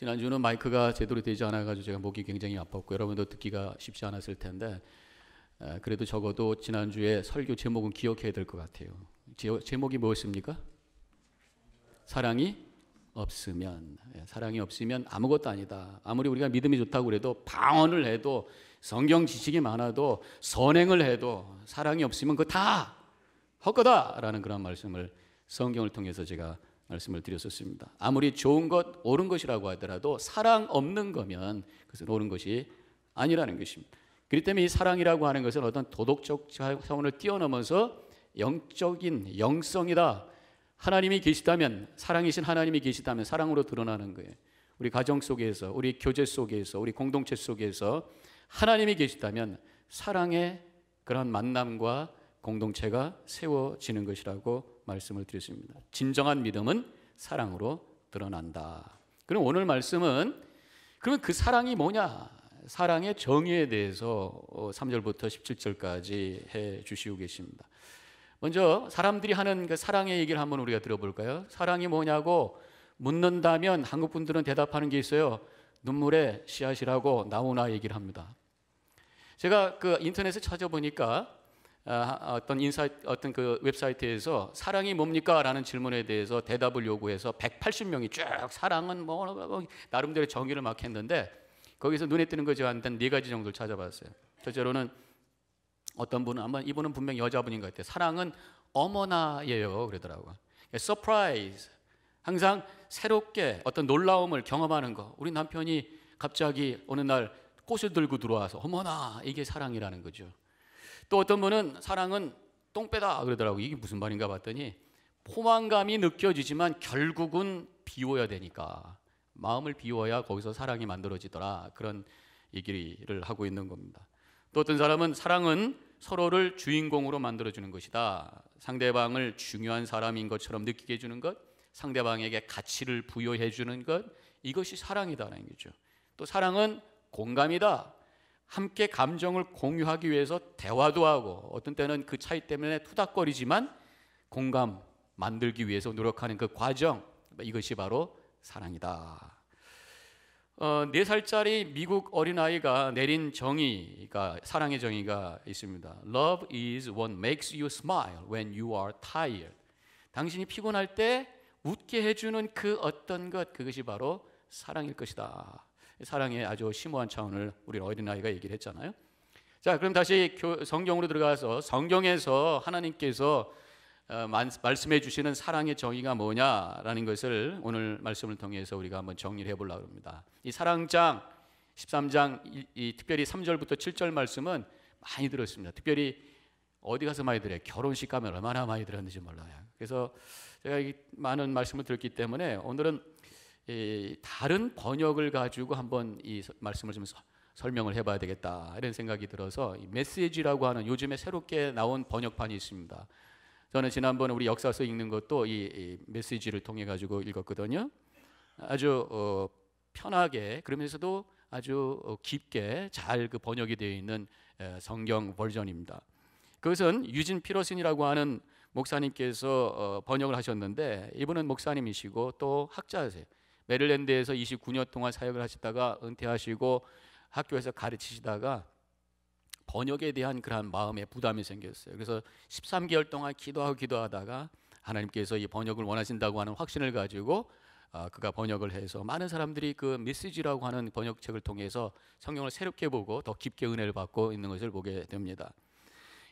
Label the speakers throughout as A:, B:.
A: 지난주는 마이크가 제대로 되지 않아가지고 제가 목이 굉장히 아팠고 여러분도 듣기가 쉽지 않았을 텐데 그래도 적어도 지난주에 설교 제목은 기억해야 될 것 같아요. 제목이 무엇입니까? 사랑이 없으면 예, 사랑이 없으면 아무것도 아니다. 아무리 우리가 믿음이 좋다고 해도 방언을 해도 성경 지식이 많아도 선행을 해도 사랑이 없으면 그 다 헛거다라는 그런 말씀을 성경을 통해서 제가 말씀을 드렸었습니다. 아무리 좋은 것, 옳은 것이라고 하더라도 사랑 없는 거면 그것은 옳은 것이 아니라는 것입니다. 그렇기 때문에 이 사랑이라고 하는 것은 어떤 도덕적 차원을 뛰어넘어서 영적인 영성이다. 하나님이 계시다면 사랑이신 하나님이 계시다면 사랑으로 드러나는 거예요. 우리 가정 속에서, 우리 교제 속에서, 우리 공동체 속에서 하나님이 계시다면 사랑의 그런 만남과 공동체가 세워지는 것이라고 말씀을 드렸습니다. 진정한 믿음은 사랑으로 드러난다. 그럼 오늘 말씀은 그러면 그 사랑이 뭐냐? 사랑의 정의에 대해서 3절부터 어, 17절까지 해 주시고 계십니다. 먼저 사람들이 하는 그 사랑의 얘기를 한번 우리가 들어볼까요? 사랑이 뭐냐고 묻는다면 한국 분들은 대답하는 게 있어요. 눈물의 씨앗이라고 나무나 얘기를 합니다. 제가 그 인터넷에 찾아보니까 어, 어떤 인사 어떤 그 웹사이트에서 사랑이 뭡니까라는 질문에 대해서 대답을 요구해서 180명이 쭉 사랑은 뭐, 뭐, 뭐 나름대로 정의를 막 했는데 거기서 눈에 띄는 거지 않던 네 가지 정도를 찾아봤어요. 첫째로는 어떤 분은 아마 이분은 분명 여자분인 것 같아요. 사랑은 어머나예요 그러더라고. 서프라이즈 그러니까 항상 새롭게 어떤 놀라움을 경험하는 거. 우리 남편이 갑자기 어느 날 꽃을 들고 들어와서 어머나 이게 사랑이라는 거죠. 또 어떤 분은 사랑은 똥배다 그러더라고. 이게 무슨 말인가 봤더니 포만감이 느껴지지만 결국은 비워야 되니까 마음을 비워야 거기서 사랑이 만들어지더라. 그런 얘기를 하고 있는 겁니다. 또 어떤 사람은 사랑은 서로를 주인공으로 만들어주는 것이다. 상대방을 중요한 사람인 것처럼 느끼게 해주는 것, 상대방에게 가치를 부여해주는 것, 이것이 사랑이다라는 거죠. 또 사랑은 공감이다. 함께 감정을 공유하기 위해서 대화도 하고 어떤 때는 그 차이 때문에 투닥거리지만 공감 만들기 위해서 노력하는 그 과정 이것이 바로 사랑이다. 어, 4살짜리 미국 어린아이가 내린 정의가 사랑의 정의가 있습니다. Love is what makes you smile when you are tired. 당신이 피곤할 때 웃게 해주는 그 어떤 것 그것이 바로 사랑일 것이다. 사랑의 아주 심오한 차원을 우리 어린아이가 얘기를 했잖아요. 자, 그럼 다시 성경으로 들어가서 성경에서 하나님께서 어, 말씀해 주시는 사랑의 정의가 뭐냐라는 것을 오늘 말씀을 통해서 우리가 한번 정리를 해보려고 합니다. 이 사랑장 13장 이, 이 특별히 3절부터 7절 말씀은 많이 들었습니다. 특별히 어디 가서 많이 들어요? 결혼식 가면 얼마나 많이 들었는지 몰라요. 그래서 제가 많은 말씀을 들었기 때문에 오늘은 다른 번역을 가지고 한번 이 말씀을 좀 설명을 해봐야 되겠다 이런 생각이 들어서 메시지라고 하는 요즘에 새롭게 나온 번역판이 있습니다. 저는 지난번에 우리 역사서 읽는 것도 이 메시지를 통해 가지고 읽었거든요. 아주 어, 편하게 그러면서도 아주 어, 깊게 잘 그 번역이 되어 있는 성경 버전입니다. 그것은 유진 피러슨이라고 하는 목사님께서 어, 번역을 하셨는데 이분은 목사님이시고 또 학자세요. 메릴랜드에서 29년 동안 사역을 하시다가 은퇴하시고 학교에서 가르치시다가 번역에 대한 그러한 마음에 부담이 생겼어요. 그래서 13개월 동안 기도하고 기도하다가 하나님께서 이 번역을 원하신다고 하는 확신을 가지고 아, 그가 번역을 해서 많은 사람들이 그 메시지라고 하는 번역책을 통해서 성경을 새롭게 보고 더 깊게 은혜를 받고 있는 것을 보게 됩니다.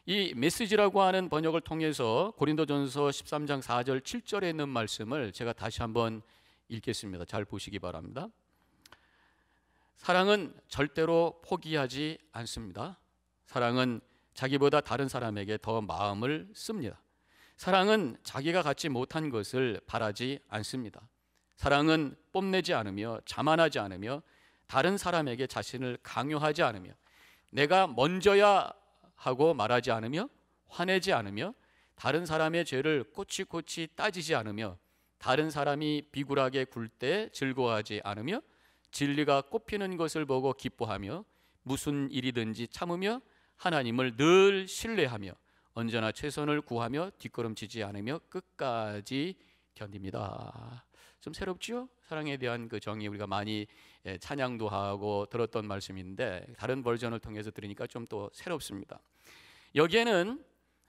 A: 이 메시지라고 하는 번역을 통해서 고린도전서 13장 4절 7절에 있는 말씀을 제가 다시 한번 읽겠습니다. 잘 보시기 바랍니다. 사랑은 절대로 포기하지 않습니다. 사랑은 자기보다 다른 사람에게 더 마음을 씁니다. 사랑은 자기가 갖지 못한 것을 바라지 않습니다. 사랑은 뽐내지 않으며 자만하지 않으며 다른 사람에게 자신을 강요하지 않으며 내가 먼저야 하고 말하지 않으며 화내지 않으며 다른 사람의 죄를 꼬치꼬치 따지지 않으며 다른 사람이 비굴하게 굴 때 즐거워하지 않으며 진리가 꽃피는 것을 보고 기뻐하며 무슨 일이든지 참으며 하나님을 늘 신뢰하며 언제나 최선을 구하며 뒷걸음치지 않으며 끝까지 견딥니다. 좀새롭지 사랑에 대한 그 정의 우리가 많이 예, 찬양도 하고 들었던 말씀인데 다른 버전을 통해서 들으니까 좀 또 새롭습니다. 여기에는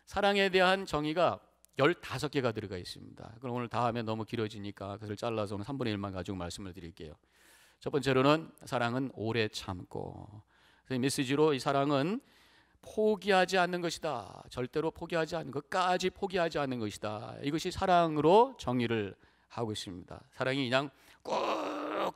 A: 사랑에 대한 정의가 15개가 들어가 있습니다. 그럼 오늘 다 하면 너무 길어지니까 그것을 잘라서 오늘 3분의 1만 가지고 말씀을 드릴게요. 첫 번째로는 사랑은 오래 참고. 메시지로 이 사랑은 포기하지 않는 것이다. 절대로 포기하지 않는 것까지 포기하지 않는 것이다. 이것이 사랑으로 정의를 하고 있습니다. 사랑이 그냥 꾹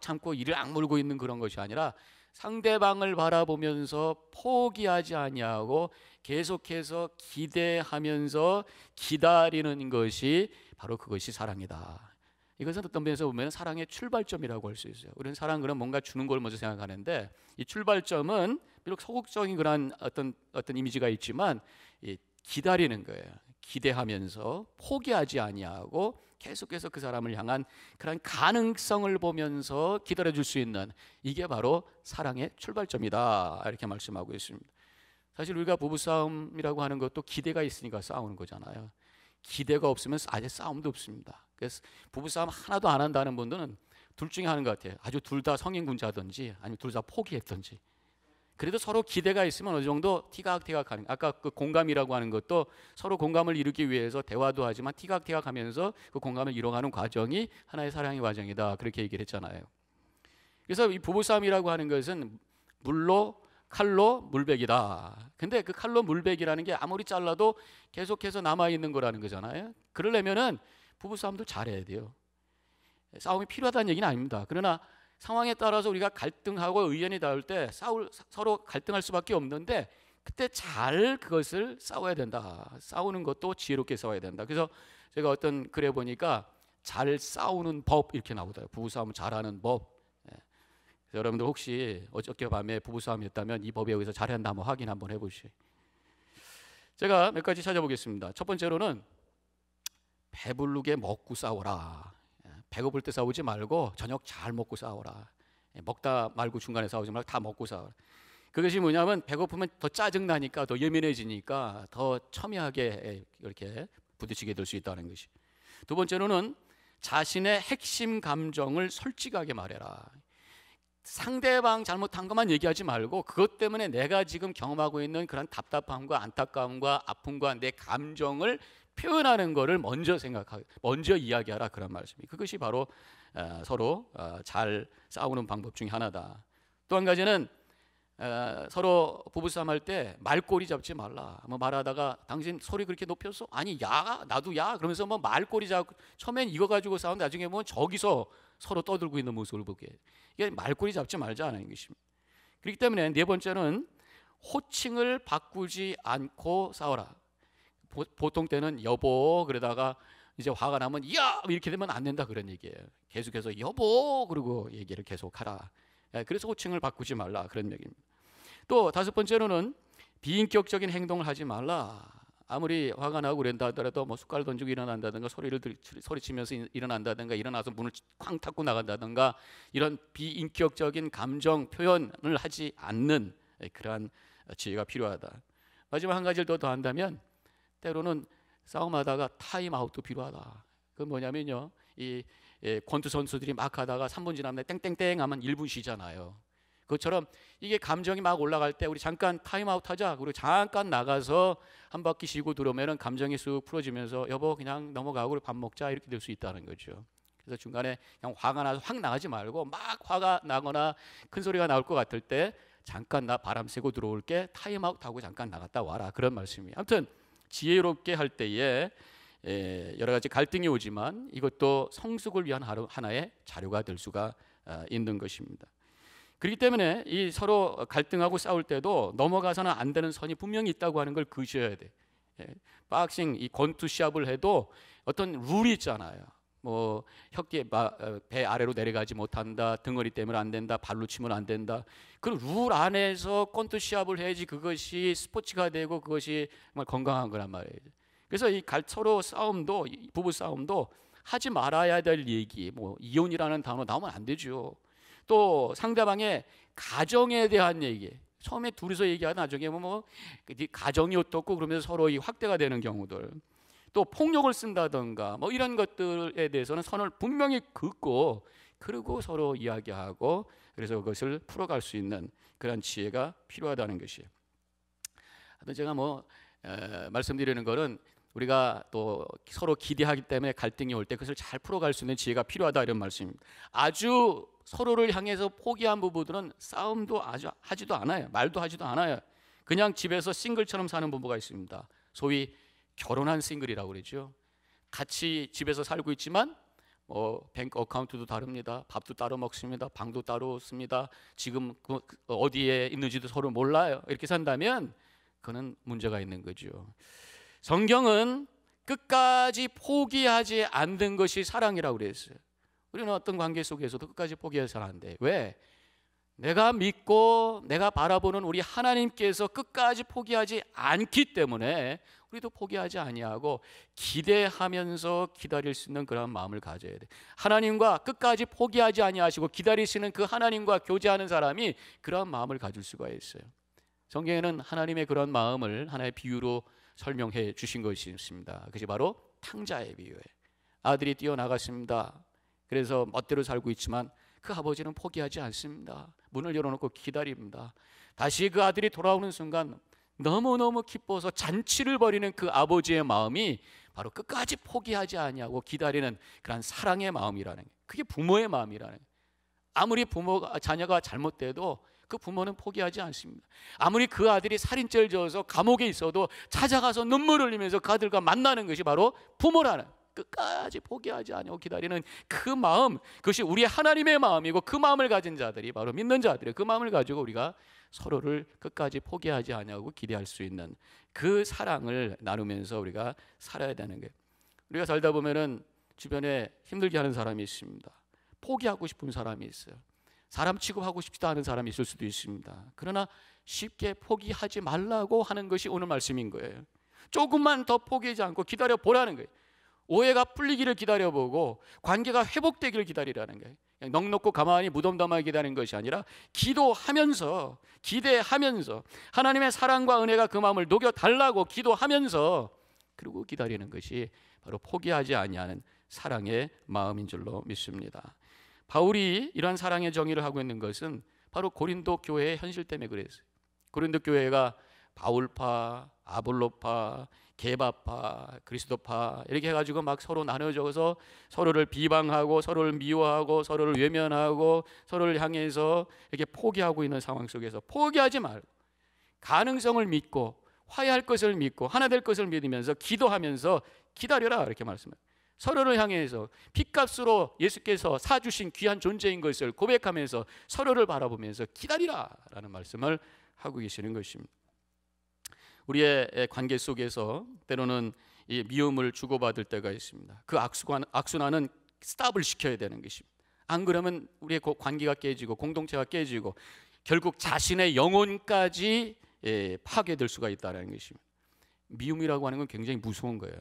A: 참고 이를 악물고 있는 그런 것이 아니라 상대방을 바라보면서 포기하지 아니하고 계속해서 기대하면서 기다리는 것이 바로 그것이 사랑이다. 이것은 어떤 면에서 보면 사랑의 출발점이라고 할 수 있어요. 우리는 사랑 그런 뭔가 주는 걸 먼저 생각하는데 이 출발점은 비록 소극적인 그런 어떤 어떤 이미지가 있지만 이 기다리는 거예요. 기대하면서 포기하지 아니하고 계속해서 그 사람을 향한 그런 가능성을 보면서 기다려 줄수 있는 이게 바로 사랑의 출발점이다. 이렇게 말씀하고 있습니다. 사실 우리가 부부싸움이라고 하는 것도 기대가 있으니까 싸우는 거잖아요. 기대가 없으면 아예 싸움도 없습니다. 그래서 부부싸움 하나도 안 한다는 분들은 둘 중에 하는 것 같아요. 아주 둘 다 성인군자든지 아니면 둘 다 포기했든지 그래도 서로 기대가 있으면 어느 정도 티각태각하는 아까 그 공감이라고 하는 것도 서로 공감을 이루기 위해서 대화도 하지만 티각태각하면서그 공감을 이뤄가는 과정이 하나의 사랑의 과정이다 그렇게 얘기를 했잖아요. 그래서 이 부부싸움이라고 하는 것은 물로 칼로 물백이다. 근데 그 칼로 물백이라는 게 아무리 잘라도 계속해서 남아 있는 거라는 거잖아요. 그러려면은 부부싸움도 잘해야 돼요. 싸움이 필요하다는 얘기는 아닙니다. 그러나 상황에 따라서 우리가 갈등하고 의견이 닿을 때 싸울, 서로 갈등할 수밖에 없는데 그때 잘 그것을 싸워야 된다. 싸우는 것도 지혜롭게 싸워야 된다. 그래서 제가 어떤 글에 보니까 잘 싸우는 법 이렇게 나오더라고요. 부부싸움 잘하는 법. 예. 여러분들 혹시 어저께 밤에 부부싸움이 었다면이 법에 의해서 잘한다 한번 확인 한번 해보시죠. 제가 몇 가지 찾아보겠습니다. 첫 번째로는 배불르게 먹고 싸워라. 배고플 때 싸우지 말고 저녁 잘 먹고 싸워라. 예, 먹다 말고 중간에 싸우지 말고 다 먹고 싸워라. 그것이 뭐냐면 배고프면 더 짜증 나니까 더 예민해지니까 더 첨예하게 예, 이렇게 부딪히게 될 수 있다는 것이. 두 번째로는 자신의 핵심 감정을 솔직하게 말해라. 상대방 잘못한 것만 얘기하지 말고 그것 때문에 내가 지금 경험하고 있는 그런 답답함과 안타까움과 아픔과 내 감정을 표현하는 것을 먼저 생각하, 먼저 이야기하라 그런 말씀이 그것이 바로 아, 서로 아, 잘 싸우는 방법 중의 하나다. 또 한 가지는 아, 서로 부부싸움 할때 말꼬리 잡지 말라. 뭐 말하다가 당신 소리 그렇게 높였어? 아니 야 나도 야 그러면서 뭐 말꼬리 잡. 처음엔 이거 가지고 싸운데 나중에 보면 저기서 서로 떠들고 있는 모습을 보게. 이게 말꼬리 잡지 말자는 것입니다. 그렇기 때문에 네 번째는 호칭을 바꾸지 않고 싸워라. 보, 통 때는 여보 그러다가 이제 화가 나면 야 뭐 이렇게 되면 안 된다 그런 얘기예요. 계속해서 여보 그리고 얘기를 계속하라. 예, 그래서 호칭을 바꾸지 말라 그런 얘기입니다. 또 다섯 번째로는 비인격적인 행동을 하지 말라. 아무리 화가 나고 그랬다 하더라도 뭐 숟갈 던지고 일어난다든가 소리를 들, 소리치면서 일어난다든가 일어나서 문을 쾅 닫고 나간다든가 이런 비인격적인 감정 표현을 하지 않는 예, 그러한 지혜가 필요하다. 마지막 한 가지를 더 더한다면 때로는 싸움하다가 타임아웃도 필요하다. 그 뭐냐면요. 이 예, 권투 선수들이 막 하다가 3분 지났는데 땡땡땡 하면 1분 쉬잖아요. 그처럼 이게 감정이 막 올라갈 때 우리 잠깐 타임아웃 하자. 그리고 잠깐 나가서 한 바퀴 쉬고 들어오면은 감정이 쑥 풀어지면서 여보 그냥 넘어가고 밥 먹자 이렇게 될 수 있다는 거죠. 그래서 중간에 그냥 화가 나서 확 나가지 말고 막 화가 나거나 큰 소리가 나올 것 같을 때 잠깐 나 바람 쐬고 들어올게 타임아웃 하고 잠깐 나갔다 와라 그런 말씀이에요. 아무튼 지혜롭게 할 때에 여러 가지 갈등이 오지만 이것도 성숙을 위한 하나의 자료가 될 수가 아, 있는 것입니다. 그렇기 때문에 이 서로 갈등하고 싸울 때도 넘어가서는 안 되는 선이 분명히 있다고 하는 걸 그셔야 돼. 예, 박싱 이 권투 시합을 해도 어떤 룰이 있잖아요. 뭐 혀께 어, 배 아래로 내려가지 못한다 등어리 때문에 안 된다 발로 치면 안 된다 그런 룰 안에서 콘트 시합을 해야지 그것이 스포츠가 되고 그것이 정말 건강한 거란 말이에요 그래서 이 갈서로 싸움도 부부 싸움도 하지 말아야 될 얘기 뭐 이혼이라는 단어 나오면 안 되죠 또 상대방의 가정에 대한 얘기 처음에 둘이서 얘기하다 나중에 뭐, 뭐 가정이 어떻고 그러면서 서로 이 확대가 되는 경우들 또 폭력을 쓴다던가 뭐 이런 것들에 대해서는 선을 분명히 긋고 그리고 서로 이야기하고 그래서 그것을 풀어갈 수 있는 그런 지혜가 필요하다는 것이에요. 하여튼 제가 뭐 에, 말씀드리는 거는 우리가 또 서로 기대하기 때문에 갈등이 올 때 그것을 잘 풀어갈 수 있는 지혜가 필요하다 이런 말씀입니다. 아주 서로를 향해서 포기한 부부들은 싸움도 아주 하지도 않아요. 말도 하지도 않아요. 그냥 집에서 싱글처럼 사는 부부가 있습니다. 소위 결혼한 싱글이라고 그러죠. 같이 집에서 살고 있지만 어, 뱅크 어카운트도 다릅니다. 밥도 따로 먹습니다. 방도 따로 씁니다. 지금 그, 어디에 있는지도 서로 몰라요. 이렇게 산다면 그는 문제가 있는 거죠. 성경은 끝까지 포기하지 않는 것이 사랑이라고 그랬어요. 우리는 어떤 관계 속에서도 끝까지 포기해서는 안 돼. 왜? 내가 믿고 내가 바라보는 우리 하나님께서 끝까지 포기하지 않기 때문에 우리도 포기하지 아니하고 기대하면서 기다릴 수 있는 그런 마음을 가져야 돼. 하나님과 끝까지 포기하지 아니하시고 기다리시는 그 하나님과 교제하는 사람이 그런 마음을 가질 수가 있어요. 성경에는 하나님의 그런 마음을 하나의 비유로 설명해 주신 것이 있습니다. 그것이 바로 탕자의 비유예요. 아들이 뛰어나갔습니다. 그래서 멋대로 살고 있지만 그 아버지는 포기하지 않습니다. 문을 열어놓고 기다립니다. 다시 그 아들이 돌아오는 순간 너무너무 기뻐서 잔치를 벌이는 그 아버지의 마음이 바로 끝까지 포기하지 아니하고 기다리는 그런 사랑의 마음이라는 게 그게 부모의 마음이라는 게 아무리 부모가 자녀가 잘못돼도 그 부모는 포기하지 않습니다. 아무리 그 아들이 살인죄를 저어서 감옥에 있어도 찾아가서 눈물 흘리면서 그 아들과 만나는 것이 바로 부모라는 거예요. 끝까지 포기하지 않고 기다리는 그 마음 그것이 우리 하나님의 마음이고 그 마음을 가진 자들이 바로 믿는 자들이 그 마음을 가지고 우리가 서로를 끝까지 포기하지 않냐고 기대할 수 있는 그 사랑을 나누면서 우리가 살아야 되는 거예요. 우리가 살다 보면은 주변에 힘들게 하는 사람이 있습니다. 포기하고 싶은 사람이 있어요. 사람 취급하고 싶다 하는 사람이 있을 수도 있습니다. 그러나 쉽게 포기하지 말라고 하는 것이 오늘 말씀인 거예요. 조금만 더 포기하지 않고 기다려 보라는 거예요. 오해가 풀리기를 기다려보고 관계가 회복되기를 기다리라는 거예요. 넉넉고 가만히 무덤덤하게 기다리는 것이 아니라 기도하면서 기대하면서 하나님의 사랑과 은혜가 그 마음을 녹여 달라고 기도하면서 그리고 기다리는 것이 바로 포기하지 아니하는 사랑의 마음인 줄로 믿습니다. 바울이 이러한 사랑의 정의를 하고 있는 것은 바로 고린도 교회의 현실 때문에 그랬어요. 고린도 교회가 바울파, 아볼로파, 개바파, 그리스도파 이렇게 해가지고 막 서로 나눠져서 서로를 비방하고 서로를 미워하고 서로를 외면하고 서로를 향해서 이렇게 포기하고 있는 상황 속에서 포기하지 말고 가능성을 믿고 화해할 것을 믿고 하나 될 것을 믿으면서 기도하면서 기다려라 이렇게 말씀해요. 서로를 향해서 피값으로 예수께서 사주신 귀한 존재인 것을 고백하면서 서로를 바라보면서 기다리라라는 말씀을 하고 계시는 것입니다. 우리의 관계 속에서 때로는 이 미움을 주고받을 때가 있습니다. 그 악순환, 악순환은 스탑을 시켜야 되는 것입니다. 안 그러면 우리의 관계가 깨지고 공동체가 깨지고 결국 자신의 영혼까지 예, 파괴될 수가 있다는 것입니다. 미움이라고 하는 건 굉장히 무서운 거예요.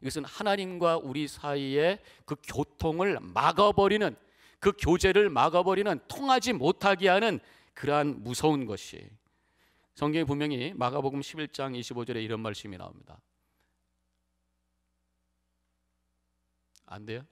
A: 이것은 하나님과 우리 사이의 그 교통을 막아버리는 그 교제를 막아버리는 통하지 못하게 하는 그러한 무서운 것이 성경에 분명히 마가복음 11장 25절에 이런 말씀이 나옵니다. 안 돼요?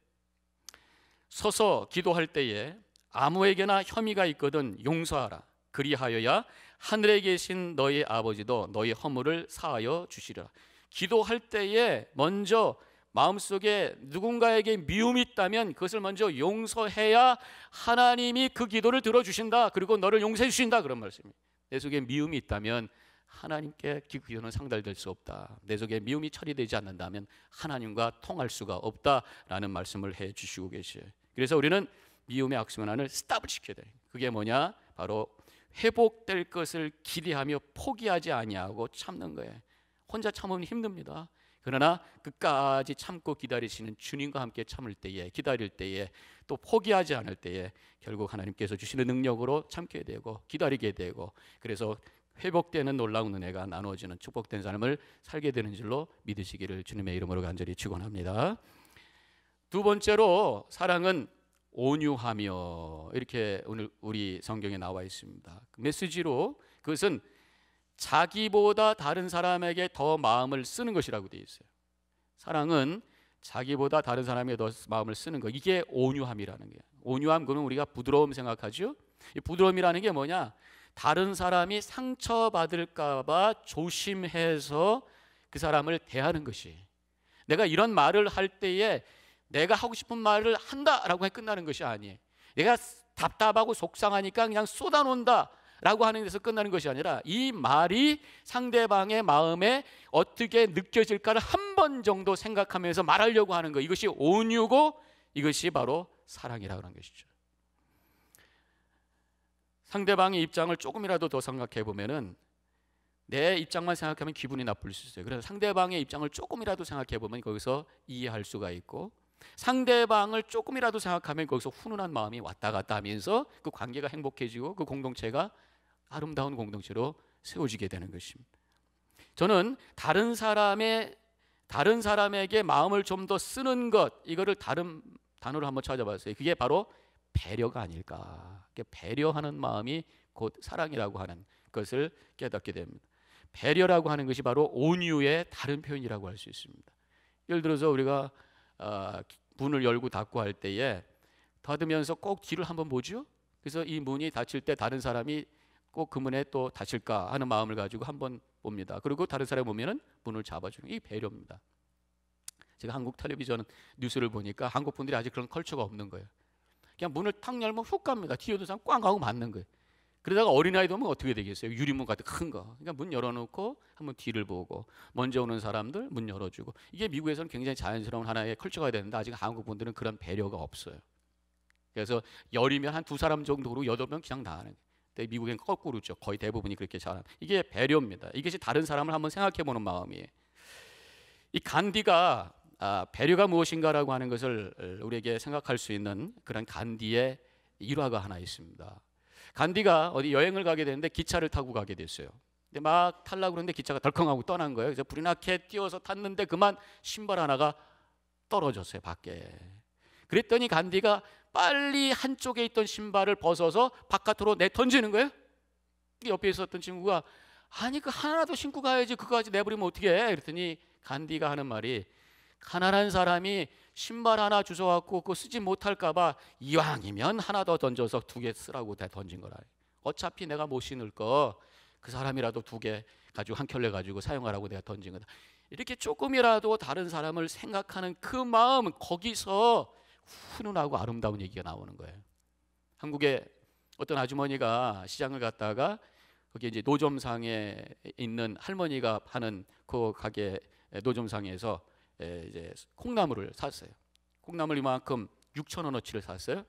A: 서서 기도할 때에 아무에게나 혐의가 있거든 용서하라. 그리하여야 하늘에 계신 너희 아버지도 너희 허물을 사하여 주시리라. 기도할 때에 먼저 마음속에 누군가에게 미움이 있다면 그것을 먼저 용서해야 하나님이 그 기도를 들어주신다. 그리고 너를 용서해 주신다. 그런 말씀입니다. 내 속에 미움이 있다면 하나님께 기도는 상달될 수 없다. 내 속에 미움이 처리되지 않는다면 하나님과 통할 수가 없다라는 말씀을 해 주시고 계시요 그래서 우리는 미움의 악순환을 스탑을 시켜야 돼. 그게 뭐냐? 바로 회복될 것을 기대하며 포기하지 아니하고 참는 거예요. 혼자 참으면 힘듭니다. 그러나 끝까지 참고 기다리시는 주님과 함께 참을 때에 기다릴 때에 또 포기하지 않을 때에 결국 하나님께서 주시는 능력으로 참게 되고 기다리게 되고 그래서 회복되는 놀라운 은혜가 나누어지는 축복된 삶을 살게 되는 줄로 믿으시기를 주님의 이름으로 간절히 축원합니다. 두 번째로 사랑은 온유하며 이렇게 오늘 우리 성경에 나와 있습니다. 메시지로 그것은 자기보다 다른 사람에게 더 마음을 쓰는 것이라고 되어 있어요. 사랑은 자기보다 다른 사람에게 더 마음을 쓰는 거 이게 온유함이라는 거예요. 온유함 그러 우리가 부드러움 생각하죠. 이 부드러움이라는 게 뭐냐? 다른 사람이 상처받을까봐 조심해서 그 사람을 대하는 것이 내가 이런 말을 할 때에 내가 하고 싶은 말을 한다라고 해 끝나는 것이 아니에요. 내가 답답하고 속상하니까 그냥 쏟아놓는다. 라고 하는 데서 끝나는 것이 아니라 이 말이 상대방의 마음에 어떻게 느껴질까를 한번 정도 생각하면서 말하려고 하는 거 이것이 온유고 이것이 바로 사랑이라 그런 것이죠. 상대방의 입장을 조금이라도 더 생각해 보면은 내 입장만 생각하면 기분이 나쁠 수 있어요. 그래서 상대방의 입장을 조금이라도 생각해 보면 거기서 이해할 수가 있고 상대방을 조금이라도 생각하면 거기서 훈훈한 마음이 왔다 갔다 하면서 그 관계가 행복해지고 그 공동체가 아름다운 공동체로 세워지게 되는 것입니다. 저는 다른 사람의 다른 사람에게 마음을 좀 더 쓰는 것 이거를 다른 단어로 한번 찾아봤어요. 그게 바로 배려가 아닐까. 배려하는 마음이 곧 사랑이라고 하는 것을 깨닫게 됩니다. 배려라고 하는 것이 바로 온유의 다른 표현이라고 할 수 있습니다. 예를 들어서 우리가 어, 문을 열고 닫고 할 때에 닫으면서 꼭 뒤를 한번 보죠. 그래서 이 문이 닫힐 때 다른 사람이 꼭 그 문에 또 닫힐까 하는 마음을 가지고 한번 옵니다. 그리고 다른 사람이 오면은 문을 잡아주는 이 배려입니다. 제가 한국 텔레비전 뉴스를 보니까 한국 분들이 아직 그런 컬처가 없는 거예요. 그냥 문을 탁 열면 훅 갑니다. 뒤에 도 사람 꽝 하고 맞는 거예요. 그러다가 어린아이 도면 어떻게 되겠어요? 유리문 같은 큰 거. 그러니까 문 열어놓고 한번 뒤를 보고 먼저 오는 사람들 문 열어주고 이게 미국에서는 굉장히 자연스러운 하나의 컬처가 되는데 아직 한국 분들은 그런 배려가 없어요. 그래서 열이면 한 두 사람 정도로 여덟 명 그냥 나가는 거예요. 네, 미국엔 거꾸로죠. 거의 대부분이 그렇게 잘함. 이게 배려입니다. 이것이 다른 사람을 한번 생각해 보는 마음이에요. 이 간디가 아, 배려가 무엇인가라고 하는 것을 우리에게 생각할 수 있는 그런 간디의 일화가 하나 있습니다. 간디가 어디 여행을 가게 되는데 기차를 타고 가게 됐어요. 근데 막 탈라 그러는데 기차가 덜컹하고 떠난 거예요. 그래서 불이 나게 뛰어서 탔는데 그만 신발 하나가 떨어졌어요 밖에. 그랬더니 간디가 빨리 한쪽에 있던 신발을 벗어서 바깥으로 내던지는 거예요. 옆에 있었던 친구가 아니 그하나도 신고 가야지 그거 가지 내버리면 어떻게 해? 그랬더니 간디가 하는 말이 가난한 사람이 신발 하나 주워갖고 그거 쓰지 못할까봐 이왕이면 하나 더 던져서 두 개 쓰라고 던진 거라. 어차피 내가 못 신을 거 그 사람이라도 두 개 가지고 한 켤레 가지고 사용하라고 내가 던진 거다. 이렇게 조금이라도 다른 사람을 생각하는 그 마음 거기서 훈훈하고 아름다운 얘기가 나오는 거예요. 한국에 어떤 아주머니가 시장을 갔다가 거기 이제 노점상에 있는 할머니가 파는 그 가게 노점상에서 이제 콩나물을 샀어요. 콩나물 이만큼 6천 원어치를 샀어요.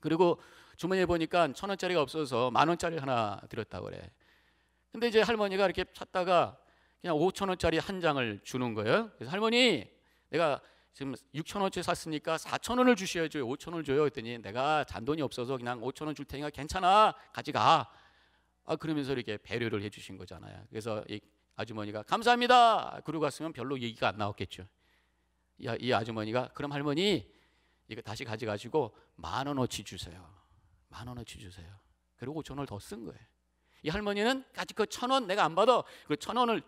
A: 그리고 주머니에 보니까 천 원짜리가 없어서 만 원짜리 하나 들었다 그래. 근데 이제 할머니가 이렇게 찾다가 그냥 5천 원짜리 한 장을 주는 거예요. 그래서 할머니 내가 지금 6천 원치 샀으니까 4천 원을 주셔야죠. 5천 원을 줘요. 했더니 내가 잔돈이 없어서 그냥 5천 원 줄 테니까 괜찮아. 가져가. 아 그러면서 이렇게 배려를 해주신 거잖아요. 그래서 이 아주머니가 감사합니다. 그러고 갔으면 별로 얘기가 안 나왔겠죠. 야, 이 아주머니가 그럼 할머니 이거 다시 가져가시고 만 원어치 주세요. 만 원어치 주세요. 그리고 5천 원을 더 쓴 거예요. 이 할머니는 아직 그천 원 내가 안 받아. 그 천 원을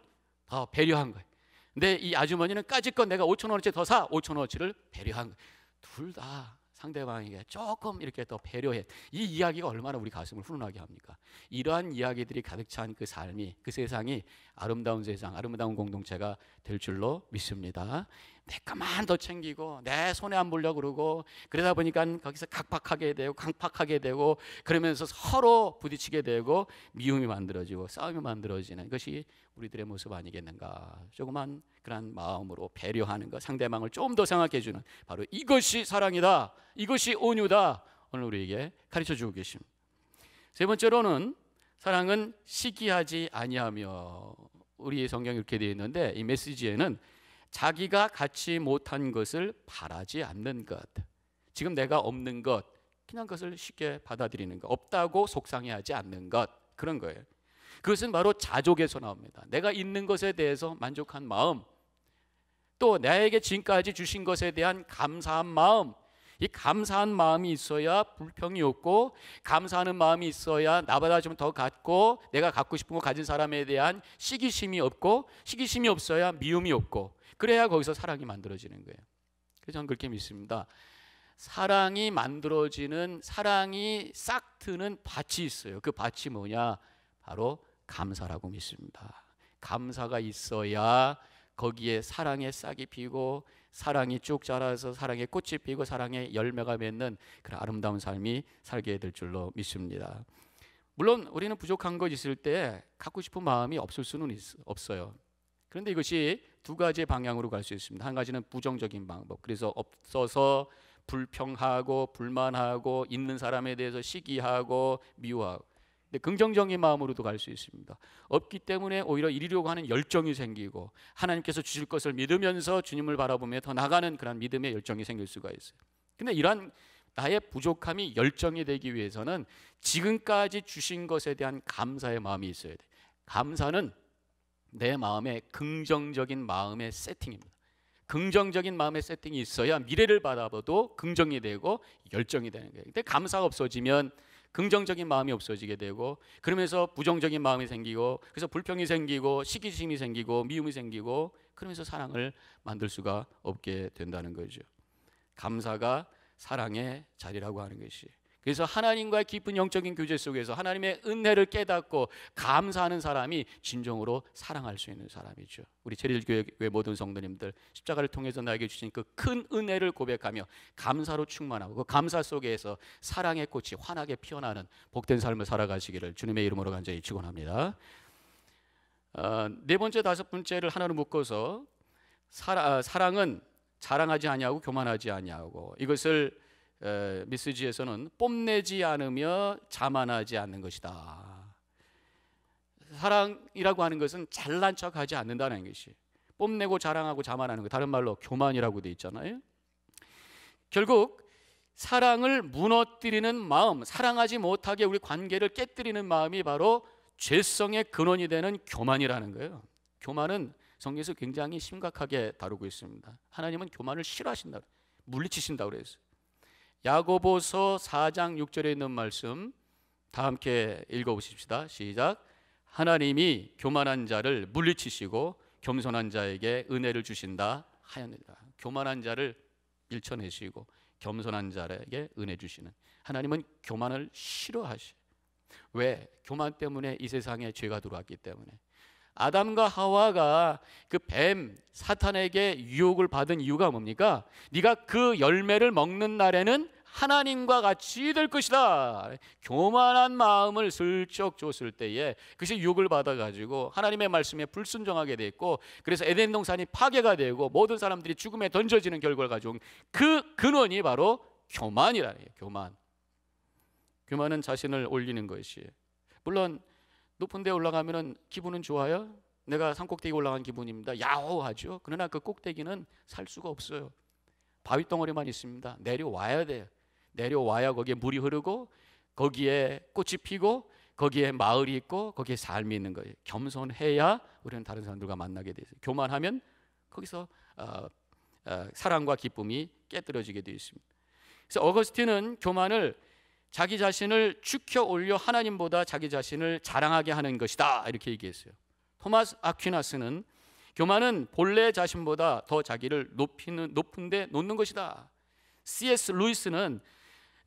A: 더 배려한 거예요. 근데 이 아주머니는 까짓건 내가 5천 원어치 더 사. 5천 원어치를 배려한 둘 다 상대방에게 조금 이렇게 더 배려해. 이 이야기가 얼마나 우리 가슴을 훈훈하게 합니까? 이러한 이야기들이 가득 찬 그 삶이 그 세상이 아름다운 세상, 아름다운 공동체가 될 줄로 믿습니다. 내 것만 더 챙기고 내 손에 안 보려 그러고 그러다 보니까 거기서 각박하게 되고 강박하게 되고 그러면서 서로 부딪히게 되고 미움이 만들어지고 싸움이 만들어지는 것이 우리들의 모습 아니겠는가 조그만 그런 마음으로 배려하는 것 상대방을 좀 더 생각해 주는 바로 이것이 사랑이다 이것이 온유다 오늘 우리에게 가르쳐 주고 계십니다 세 번째로는 사랑은 시기하지 아니하며 우리 의 성경 이렇게 되어 있는데 이 메시지에는 자기가 갖지 못한 것을 바라지 않는 것. 지금 내가 없는 것, 그냥 그것을 쉽게 받아들이는 것. 없다고 속상해하지 않는 것. 그런 거예요. 그것은 바로 자족에서 나옵니다. 내가 있는 것에 대해서 만족한 마음, 또 나에게 지금까지 주신 것에 대한 감사한 마음, 이 감사한 마음이 있어야 불평이 없고 감사하는 마음이 있어야 나보다 좀 더 갖고 내가 갖고 싶은 거 가진 사람에 대한 시기심이 없고 시기심이 없어야 미움이 없고 그래야 거기서 사랑이 만들어지는 거예요. 그래서 저는 그렇게 믿습니다. 사랑이 만들어지는 사랑이 싹 트는 밭이 있어요. 그 밭이 뭐냐? 바로 감사라고 믿습니다. 감사가 있어야 거기에 사랑의 싹이 피고 사랑이 쭉 자라서 사랑의 꽃이 피고 사랑의 열매가 맺는 그런 아름다운 삶이 살게 될 줄로 믿습니다. 물론 우리는 부족한 것 있을 때 갖고 싶은 마음이 없을 수는 없어요. 그런데 이것이 두가지 방향으로 갈 수 있습니다. 한 가지는 부정적인 방법. 그래서 없어서 불평하고 불만하고 있는 사람에 대해서 시기하고 미워하고 근데 네, 긍정적인 마음으로도 갈 수 있습니다. 없기 때문에 오히려 이루려고 하는 열정이 생기고 하나님께서 주실 것을 믿으면서 주님을 바라보며 더 나가는 그런 믿음의 열정이 생길 수가 있어요. 근데 이러 나의 부족함이 열정이 되기 위해서는 지금까지 주신 것에 대한 감사의 마음이 있어야 돼. 감사는 내 마음의 긍정적인 마음의 세팅입니다. 긍정적인 마음의 세팅이 있어야 미래를 바라봐도 긍정이 되고 열정이 되는 거예요. 근데 감사가 없어지면 긍정적인 마음이 없어지게 되고 그러면서 부정적인 마음이 생기고 그래서 불평이 생기고 시기심이 생기고 미움이 생기고 그러면서 사랑을 만들 수가 없게 된다는 거죠. 감사가 사랑의 자리라고 하는 것이. 그래서 하나님과의 깊은 영적인 교제 속에서 하나님의 은혜를 깨닫고 감사하는 사람이 진정으로 사랑할 수 있는 사람이죠. 우리 제일교회 모든 성도님들 십자가를 통해서 나에게 주신 그 큰 은혜를 고백하며 감사로 충만하고 그 감사 속에서 사랑의 꽃이 환하게 피어나는 복된 삶을 살아가시기를 주님의 이름으로 간절히 축원합니다. 어, 네 번째 다섯 번째를 하나로 묶어서 사라, 아, 사랑은 자랑하지 아니하고 교만하지 아니하고 이것을 미시지에서는 뽐내지 않으며 자만하지 않는 것이다. 사랑이라고 하는 것은 잘난 척하지 않는다는 것이 뽐내고 자랑하고 자만하는 거 다른 말로 교만이라고 돼 있잖아요. 결국 사랑을 무너뜨리는 마음, 사랑하지 못하게 우리 관계를 깨뜨리는 마음이 바로 죄성의 근원이 되는 교만이라는 거예요. 교만은 성경에서 굉장히 심각하게 다루고 있습니다. 하나님은 교만을 싫어하신다, 물리치신다 고 그래서 랬 야고보서 4장 6절에 있는 말씀 다 함께 읽어 보십시다. 시작. 하나님이 교만한 자를 물리치시고 겸손한 자에게 은혜를 주신다 하였느니라. 교만한 자를 밀쳐내시고 겸손한 자에게 은혜 주시는 하나님은 교만을 싫어하시. 왜? 교만 때문에 이 세상에 죄가 들어왔기 때문에 아담과 하와가 그 뱀 사탄에게 유혹을 받은 이유가 뭡니까? 네가 그 열매를 먹는 날에는 하나님과 같이 될 것이다. 교만한 마음을 슬쩍 줬을 때에 그것이 유혹을 받아가지고 하나님의 말씀에 불순종하게 됐고 그래서 에덴 동산이 파괴가 되고 모든 사람들이 죽음에 던져지는 결과를 가져온 그 근원이 바로 교만이라는 거예요. 교만. 교만은 자신을 올리는 것이 물론 높은 데올라가면 기분은 좋아요. 내가 산꼭대기 올라간 기분입니다. 야호하죠. 그러나 그 꼭대기는 살 수가 없어요. 바위 덩어리만 있습니다. 내려와야 돼요. 내려와야 거기에 물이 흐르고 거기에 꽃이 피고 거기에 마을이 있고 거기에 삶이 있는 거예요. 겸손해야 우리는 다른 사람들과 만나게 돼요. 교만하면 거기서 어, 어, 사랑과 기쁨이 깨뜨려지게 되어 있습니다. 그래서 어거스틴은 교만을 자기 자신을 축혀 올려 하나님보다 자기 자신을 자랑하게 하는 것이다. 이렇게 얘기했어요. 토마스 아퀴나스는 교만은 본래 자신보다 더 자기를 높이는 높은데 놓는 것이다. C.S. 루이스는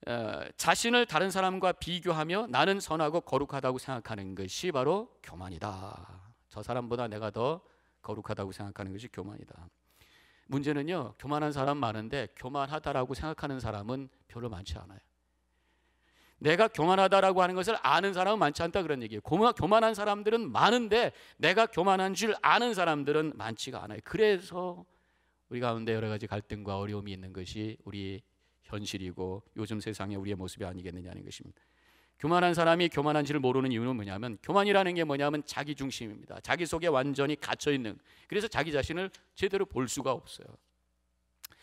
A: 어, 자신을 다른 사람과 비교하며 나는 선하고 거룩하다고 생각하는 것이 바로 교만이다. 저 사람보다 내가 더 거룩하다고 생각하는 것이 교만이다. 문제는요, 교만한 사람 많은데 교만하다라고 생각하는 사람은 별로 많지 않아요. 내가 교만하다라고 하는 것을 아는 사람은 많지 않다 그런 얘기예요. 교만, 한 사람들은 많은데 내가 교만한 줄 아는 사람들은 많지가 않아요. 그래서 우리 가운데 여러 가지 갈등과 어려움이 있는 것이 우리 현실이고 요즘 세상의 우리의 모습이 아니겠느냐는 것입니다. 교만한 사람이 교만한지 모르는 이유는 뭐냐면 교만이라는 게 뭐냐면 자기 중심입니다. 자기 속에 완전히 갇혀 있는. 그래서 자기 자신을 제대로 볼 수가 없어요.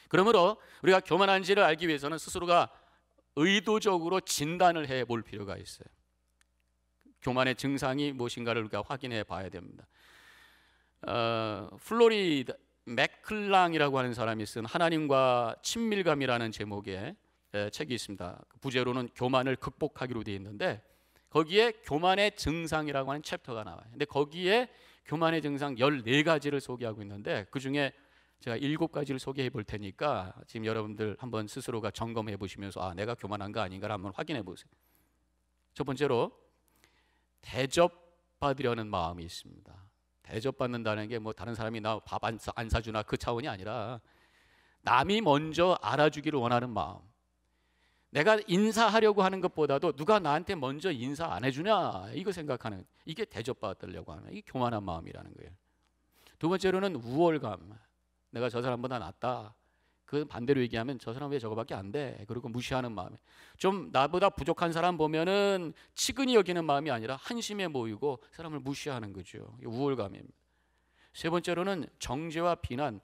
A: 그러므로 우리가 교만한지를 알기 위해서는 스스로가 의도적으로 진단을 해 볼 필요가 있어요. 교만의 증상이 무엇인가를 우리가 확인해 봐야 됩니다. 어, 플로리다 맥클랑이라고 하는 사람이 쓴 하나님과 친밀감이라는 제목의 책이 있습니다. 그 부제로는 교만을 극복하기로 되어 있는데 거기에 교만의 증상이라고 하는 챕터가 나와요. 근데 거기에 교만의 증상 14가지를 소개하고 있는데 그 중에 제가 일곱 가지를 소개해 볼 테니까 지금 여러분들 한번 스스로가 점검해 보시면서 아 내가 교만한 거 아닌가를 한번 확인해 보세요. 첫 번째로 대접받으려는 마음이 있습니다. 대접받는다는 게 뭐 다른 사람이 나 밥 안 사주나 그 차원이 아니라 남이 먼저 알아주기를 원하는 마음. 내가 인사하려고 하는 것보다도 누가 나한테 먼저 인사 안 해주냐 이거 생각하는 이게 대접받으려고 하는 이게 교만한 마음이라는 거예요. 두 번째로는 우월감. 내가 저 사람보다 낫다. 그 반대로 얘기하면 저 사람 왜 저거밖에 안 돼? 그리고 무시하는 마음에 좀 나보다 부족한 사람 보면은 치근히 여기는 마음이 아니라 한심해 보이고 사람을 무시하는 거죠. 우월감입니다. 세 번째로는 정죄와 비난.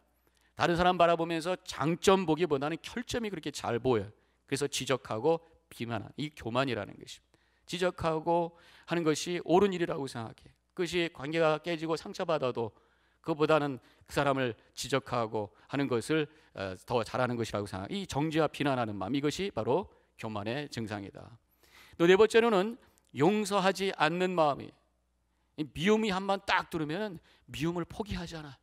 A: 다른 사람 바라보면서 장점 보기보다는 결점이 그렇게 잘 보여. 그래서 지적하고 비만한 이 교만이라는 것입니다. 지적하고 하는 것이 옳은 일이라고 생각해. 그것이 관계가 깨지고 상처받아도 그보다는 그 사람을 지적하고 하는 것을 어, 더 잘하는 것이라고 생각합니다. 이 정죄와 비난하는 마음 이것이 바로 교만의 증상이다. 또 네 번째로는 용서하지 않는 마음이 미움이 한 번 딱 들으면 미움을 포기하잖아.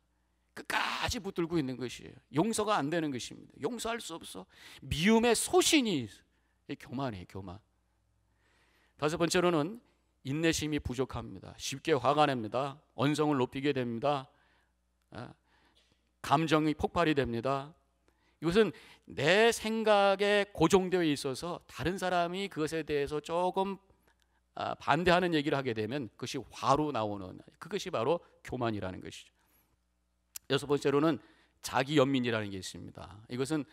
A: 끝까지 붙들고 있는 것이에요. 용서가 안 되는 것입니다. 용서할 수 없어. 미움의 소신이 교만이에요. 교만. 다섯 번째로는 인내심이 부족합니다. 쉽게 화가 냅니다. 언성을 높이게 됩니다. 아, 감정이 폭발이 됩니다. 이것은 내 생각에 고정되어 있어서 다른 사람이 그것에 대해서 조금 아, 반대하는 얘기를 하게 되면 그것이 화로 나오는 그것이 바로 교만이라는 것이죠. 여섯 번째로는 자기 연민이라는 게 있습니다. 이것은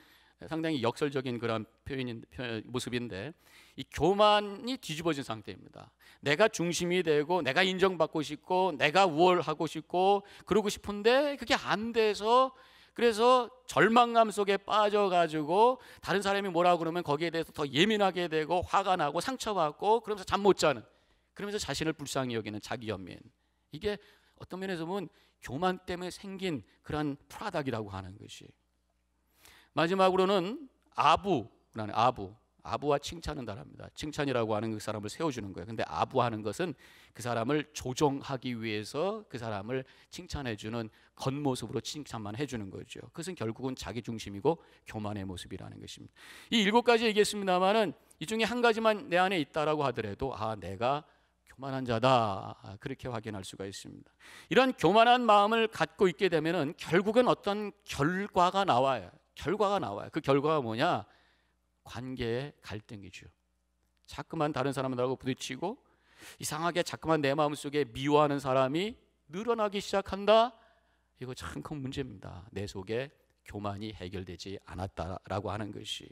A: 상당히 역설적인 그런 표현인 모습인데 이 교만이 뒤집어진 상태입니다. 내가 중심이 되고 내가 인정받고 싶고 내가 우월하고 싶고 그러고 싶은데 그게 안 돼서 그래서 절망감 속에 빠져가지고 다른 사람이 뭐라 고 그러면 거기에 대해서 더 예민하게 되고 화가 나고 상처받고 그러면서 잠 못 자는 그러면서 자신을 불쌍히 여기는 자기 연민 이게 어떤 면에서 보면 교만 때문에 생긴 그런 프라닥이라고 하는 것이 마지막으로는 아부라는 아부. 아부와 칭찬은 다릅니다. 칭찬이라고 하는 그 사람을 세워주는 거예요. 근데 아부하는 것은 그 사람을 조정하기 위해서 그 사람을 칭찬해주는 겉모습으로 칭찬만 해주는 거죠. 그것은 결국은 자기 중심이고 교만의 모습이라는 것입니다. 이 일곱 가지 얘기했습니다만은 이 중에 한 가지만 내 안에 있다라고 하더라도 아 내가 교만한 자다 아, 그렇게 확인할 수가 있습니다. 이런 교만한 마음을 갖고 있게 되면은 결국은 어떤 결과가 나와요. 결과가 나와요. 그 결과가 뭐냐? 관계의 갈등이죠. 자꾸만 다른 사람들하고 부딪히고 이상하게 자꾸만 내 마음속에 미워하는 사람이 늘어나기 시작한다. 이거 참 큰 문제입니다. 내 속에 교만이 해결되지 않았다라고 하는 것이.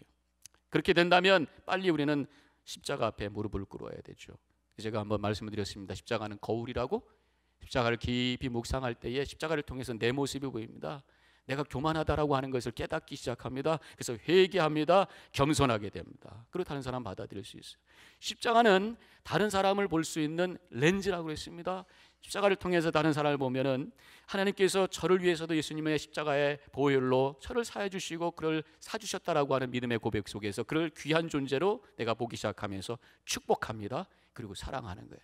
A: 그렇게 된다면 빨리 우리는 십자가 앞에 무릎을 꿇어야 되죠. 제가 한번 말씀을 드렸습니다. 십자가는 거울이라고 십자가를 깊이 묵상할 때에 십자가를 통해서 내 모습이 보입니다. 내가 교만하다라고 하는 것을 깨닫기 시작합니다. 그래서 회개합니다. 겸손하게 됩니다. 그리고 다른 사람 받아들일 수 있어요. 십자가는 다른 사람을 볼 수 있는 렌즈라고 했습니다. 십자가를 통해서 다른 사람을 보면은 하나님께서 저를 위해서도 예수님의 십자가의 보혈로 저를 사해 주시고 그를 사 주셨다라고 하는 믿음의 고백 속에서 그를 귀한 존재로 내가 보기 시작하면서 축복합니다. 그리고 사랑하는 거예요.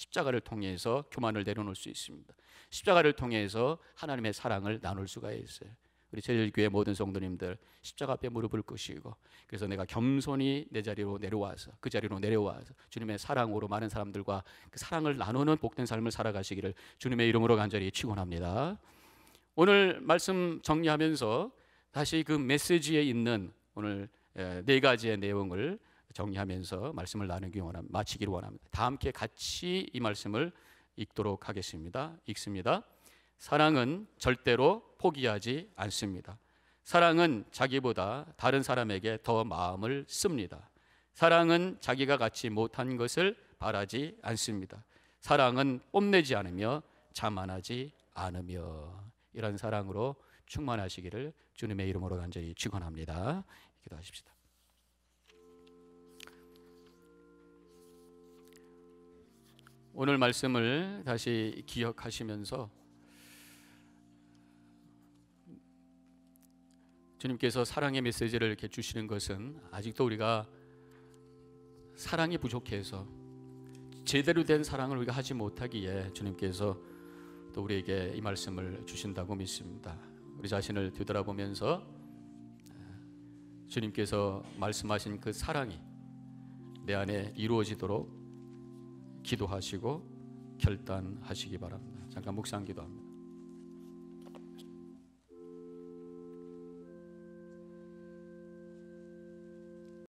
A: 십자가를 통해서 교만을 내려놓을 수 있습니다. 십자가를 통해서 하나님의 사랑을 나눌 수가 있어요. 우리 제일교회 모든 성도님들 십자가 앞에 무릎을 꿇으시고 그래서 내가 겸손히 내 자리로 내려와서 그 자리로 내려와서 주님의 사랑으로 많은 사람들과 그 사랑을 나누는 복된 삶을 살아가시기를 주님의 이름으로 간절히 축원합니다. 오늘 말씀 정리하면서 다시 그 메시지에 있는 오늘 네 가지의 내용을 정리하면서 말씀을 나누기 원함, 마치기를 원합니다. 다 함께 같이 이 말씀을 읽도록 하겠습니다. 읽습니다. 사랑은 절대로 포기하지 않습니다. 사랑은 자기보다 다른 사람에게 더 마음을 씁니다. 사랑은 자기가 갖지 못한 것을 바라지 않습니다. 사랑은 뽐내지 않으며 자만하지 않으며 이런 사랑으로 충만하시기를 주님의 이름으로 간절히 축원합니다. 기도하십시다. 오늘 말씀을 다시 기억하시면서 주님께서 사랑의 메시지를 이렇게 주시는 것은 아직도 우리가 사랑이 부족해서 제대로 된 사랑을 우리가 하지 못하기에 주님께서 또 우리에게 이 말씀을 주신다고 믿습니다. 우리 자신을 되돌아보면서 주님께서 말씀하신 그 사랑이 내 안에 이루어지도록 기도하시고 결단하시기 바랍니다. 잠깐 묵상 기도합니다.